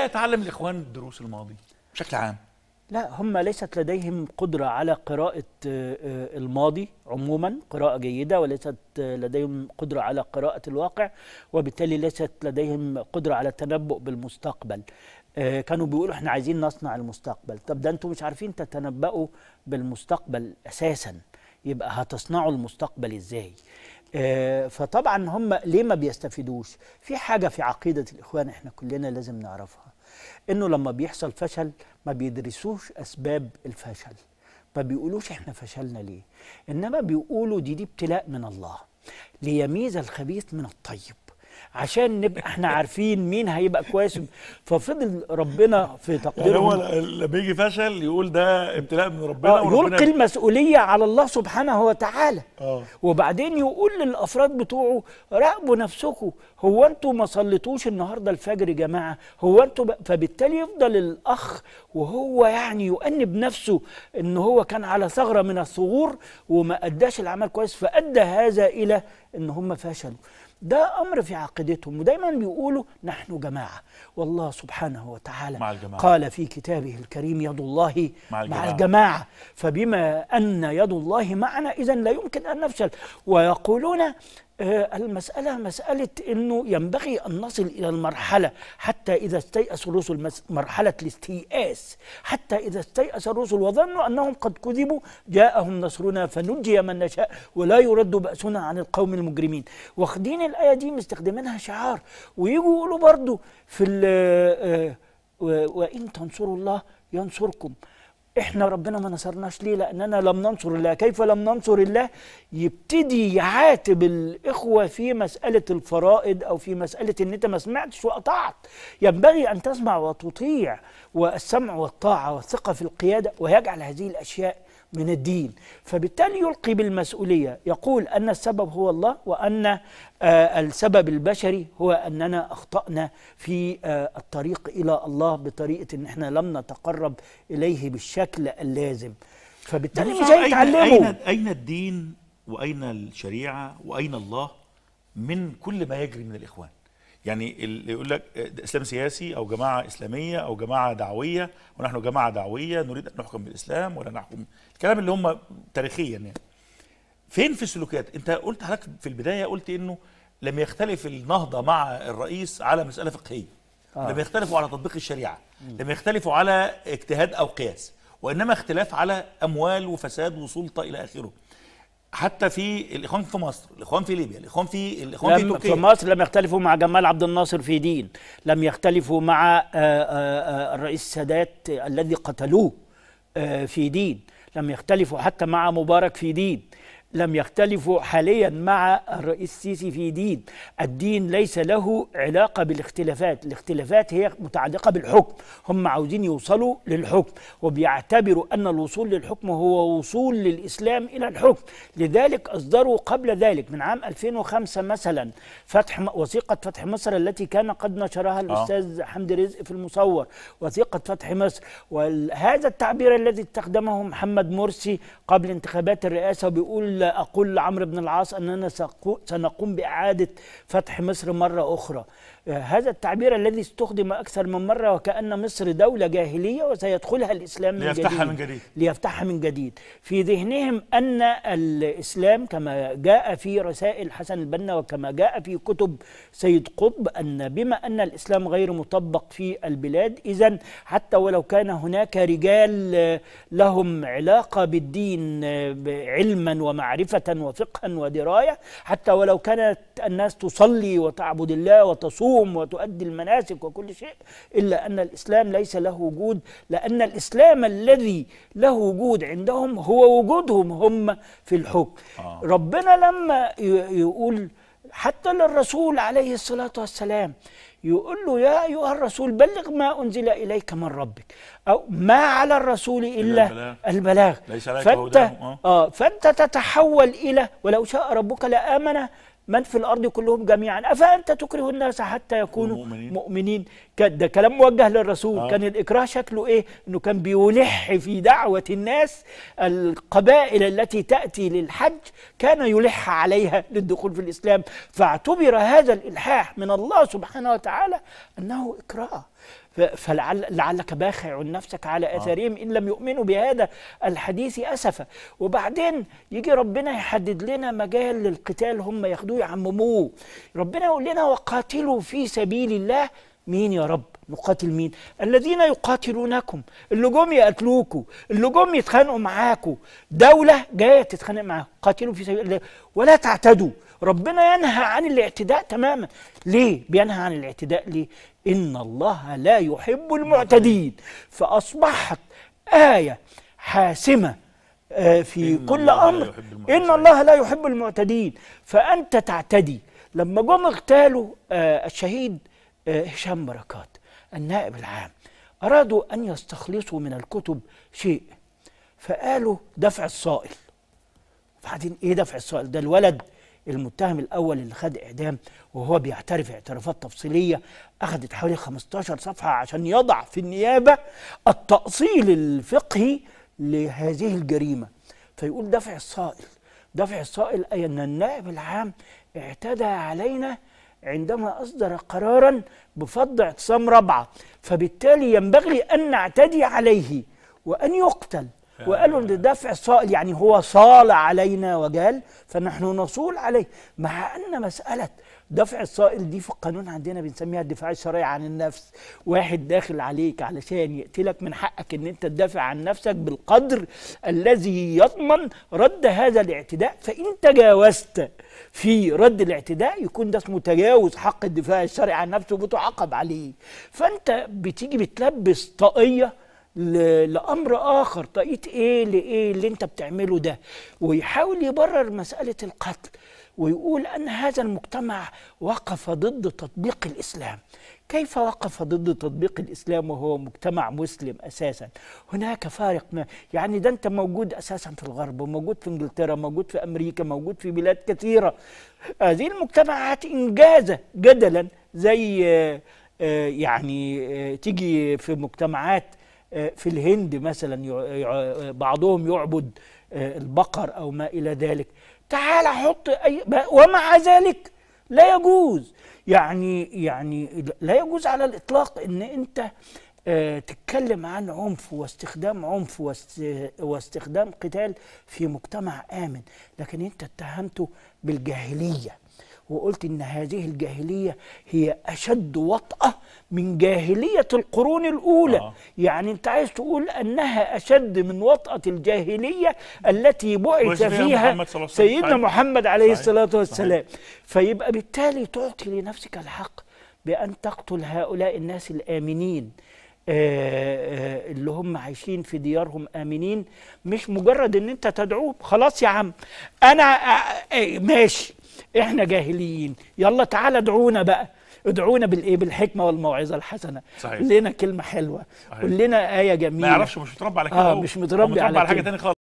لا يتعلم الإخوان الدروس الماضي بشكل عام لا هم ليست لديهم قدرة على قراءة آه، آه، الماضي عموما قراءة جيدة وليست آه، لديهم قدرة على قراءة الواقع وبالتالي ليست لديهم قدرة على التنبؤ بالمستقبل كانوا بيقولوا احنا عايزين نصنع المستقبل طب ده انتوا مش عارفين تتنبؤوا بالمستقبل أساسا يبقى هتصنعوا المستقبل ازاي فطبعا هم ليه ما بيستفيدوش في حاجة في عقيدة الإخوان احنا كلنا لازم نعرفها انه لما بيحصل فشل ما بيدرسوش اسباب الفشل ما بيقولوش احنا فشلنا ليه انما بيقولوا دي دي ابتلاء من الله ليميز الخبيث من الطيب عشان نبقى احنا عارفين مين هيبقى كويس ففضل ربنا في تقديره يعني هو اللي بيجي فشل يقول ده ابتلاء من ربنا آه يلقي المسؤوليه على الله سبحانه وتعالى آه. وبعدين يقول للافراد بتوعه راقبوا نفسكم هو انتوا ما صليتوش النهارده الفجر يا جماعه هو انتوا ب... فبالتالي يفضل الاخ وهو يعني يؤنب نفسه ان هو كان على ثغره من الثغور وما اداش العمل كويس فادى هذا الى ان هم فشلوا ده أمر في عقيدتهم ودايما بيقولوا نحن جماعة والله سبحانه وتعالى مع الجماعة. قال في كتابه الكريم يد الله مع الجماعة, مع الجماعة فبما أن يد الله معنا إذا لا يمكن أن نفشل ويقولون آه، المسألة مسألة أنه ينبغي أن نصل إلى المرحلة حتى إذا استيأس الرسل مرحلة الاستيئاس حتى إذا استيأس الرسل وظنوا أنهم قد كذبوا جاءهم نصرنا فننجي من نشاء ولا يرد بأسنا عن القوم المجرمين واخدين الآية دي مستخدمينها شعار ويجوا يقولوا برضو في آه، وإن تنصروا الله ينصركم احنا ربنا ما نصرناش ليه لاننا لم ننصر الله كيف لم ننصر الله يبتدي يعاتب الاخوه في مساله الفرائض او في مساله ان انت ما سمعتش وقطعت ينبغي ان تسمع وتطيع والسمع والطاعه والثقه في القياده ويجعل هذه الاشياء من الدين فبالتالي يلقي بالمسؤوليه يقول ان السبب هو الله وان آه، السبب البشري هو أننا أخطأنا في آه، الطريق إلى الله بطريقة أن احنا لم نتقرب إليه بالشكل اللازم فبالتالي مش نعم، هيتعلموا أين, أين الدين وأين الشريعة وأين الله من كل ما يجري من الإخوان يعني اللي يقول لك آه، اسلام سياسي او جماعه اسلاميه او جماعه دعويه ونحن جماعه دعويه نريد ان نحكم بالاسلام ولا نحكم الكلام اللي هم تاريخيا يعني فين في السلوكيات انت قلت حضرتك في البدايه قلت انه لم يختلف النهضه مع الرئيس على مساله فقهيه آه. لم يختلفوا على تطبيق الشريعه م. لم يختلفوا على اجتهاد او قياس وانما اختلاف على اموال وفساد وسلطه الى اخره حتى في الاخوان في مصر الاخوان في ليبيا الاخوان في الاخوان في تركيا في مصر لم يختلفوا مع جمال عبد الناصر في دين لم يختلفوا مع آآ آه، آآ آه، آه، الرئيس السادات الذي قتلوه في دين لم يختلفوا حتى مع مبارك في دين لم يختلفوا حاليا مع الرئيس السيسي في دين الدين ليس له علاقة بالاختلافات الاختلافات هي متعلقة بالحكم هم عاوزين يوصلوا للحكم وبيعتبروا أن الوصول للحكم هو وصول للإسلام إلى الحكم لذلك أصدروا قبل ذلك من عام 2005 مثلا فتح وثيقة فتح مصر التي كان قد نشرها آه. الأستاذ آه. حمد رزق في المصور وثيقة فتح مصر وهذا التعبير الذي استخدمه محمد مرسي قبل انتخابات الرئاسة بيقول إلا أقول لعمرو بن العاص أننا سنقوم بإعادة فتح مصر مرة أخرى هذا التعبير الذي استخدم أكثر من مرة وكأن مصر دولة جاهلية وسيدخلها الإسلام من ليفتحها جديد. من جديد ليفتحها من جديد في ذهنهم أن الإسلام كما جاء في رسائل حسن البنا وكما جاء في كتب سيد قطب أن بما أن الإسلام غير مطبق في البلاد إذا حتى ولو كان هناك رجال لهم علاقة بالدين آه، علما ومعرفة معرفة وفقها ودراية حتى ولو كانت الناس تصلي وتعبد الله وتصوم وتؤدي المناسك وكل شيء إلا أن الإسلام ليس له وجود لأن الإسلام الذي له وجود عندهم هو وجودهم هم في الحكم آه. ربنا لما يقول حتى للرسول عليه الصلاة والسلام يقول له يا أيها الرسول بلغ ما أنزل إليك من ربك أو ما على الرسول إلا البلاغ, البلاغ. ليس عليك فأنت, آه. آه فأنت تتحول إلى ولو شاء ربك لآمن من في الأرض كلهم جميعا أفأنت تكره الناس حتى يكونوا مؤمنين, مؤمنين. ده كلام موجه للرسول آه. كان الإكراه شكله إيه أنه كان بيلح في دعوة الناس القبائل التي تأتي للحج كان يلح عليها للدخول في الإسلام فاعتبر هذا الإلحاح من الله سبحانه وتعالى أنه إكراه فلعلك باخع نفسك على آه. اثارهم ان لم يؤمنوا بهذا الحديث اسفا وبعدين يجي ربنا يحدد لنا مجال للقتال هم ياخدوه يعمموه ربنا يقول لنا وقاتلوا في سبيل الله مين يا رب نقاتل مين الذين يقاتلونكم اللي جم يقتلوكوا اللي جم يتخانقوا معاكوا دولة جاية تتخانق معاكوا قاتلوا في سبيل الله ولا تعتدوا ربنا ينهى عن الاعتداء تماما ليه بينهى عن الاعتداء ليه ان الله لا يحب المعتدين فاصبحت ايه حاسمه آه، في إن كل امر ان الله لا يحب المعتدين فانت تعتدي لما جم اغتالوا آه، الشهيد آه، هشام بركات النائب العام ارادوا ان يستخلصوا من الكتب شيء فقالوا دفع الصائل بعدين ايه دفع السؤال ده الولد المتهم الاول اللي خد اعدام وهو بيعترف اعترافات تفصيليه اخذت حوالي 15 صفحه عشان يضع في النيابه التاصيل الفقهي لهذه الجريمه فيقول دفع الصائل دفع الصائل اي ان النائب العام اعتدى علينا عندما أصدر قرارا بفض اعتصام رابعة فبالتالي ينبغي أن نعتدي عليه وأن يقتل وقالوا ان دفع الصائل يعني هو صال علينا وجال فنحن نصول عليه مع أن مسألة دفع الصائل دي في القانون عندنا بنسميها الدفاع الشرعي عن النفس واحد داخل عليك علشان يقتلك من حقك ان انت تدافع عن نفسك بالقدر الذي يضمن رد هذا الاعتداء فان تجاوزت في رد الاعتداء يكون ده اسمه تجاوز حق الدفاع الشرعي عن نفسه وبتعاقب عليه فانت بتيجي بتلبس طاقيه لامر اخر طاقية ايه لايه اللي انت بتعمله ده ويحاول يبرر مساله القتل ويقول ان هذا المجتمع وقف ضد تطبيق الاسلام كيف وقف ضد تطبيق الاسلام وهو مجتمع مسلم اساسا هناك فارق ما يعني ده انت موجود اساسا في الغرب وموجود في انجلترا موجود في امريكا موجود في بلاد كثيره هذه المجتمعات انجازه جدلا زي آه، آه، يعني آه، تيجي في مجتمعات آه، في الهند مثلا بعضهم يعبد آه، البقر أو ما إلى ذلك تعال حط أي ومع ذلك لا يجوز يعني يعني لا يجوز على الإطلاق إن أنت آه، تتكلم عن عنف واستخدام عنف واستخدام قتال في مجتمع آمن لكن أنت اتهمته بالجاهلية وقلت إن هذه الجاهلية هي أشد وطأة من جاهلية القرون الأولى آه. يعني أنت عايز تقول أنها أشد من وطأة الجاهلية التي بعث فيها محمد صلى الله سيدنا صحيح. محمد عليه صحيح. الصلاة والسلام صحيح. فيبقى بالتالي تعطي لنفسك الحق بأن تقتل هؤلاء الناس الآمنين آه، آه، اللي هم عايشين في ديارهم آمنين مش مجرد ان انت تدعوهم خلاص يا عم انا آه، ماشي احنا جاهلين يلا تعالى ادعونا بقى ادعونا بالايه بالحكمه والموعظه الحسنه صحيح لنا كلمه حلوه قول لنا ايه جميله ما يعرفش مش متربى على آه، كده آه مش متربي, متربي على, على حاجه ثانيه خالص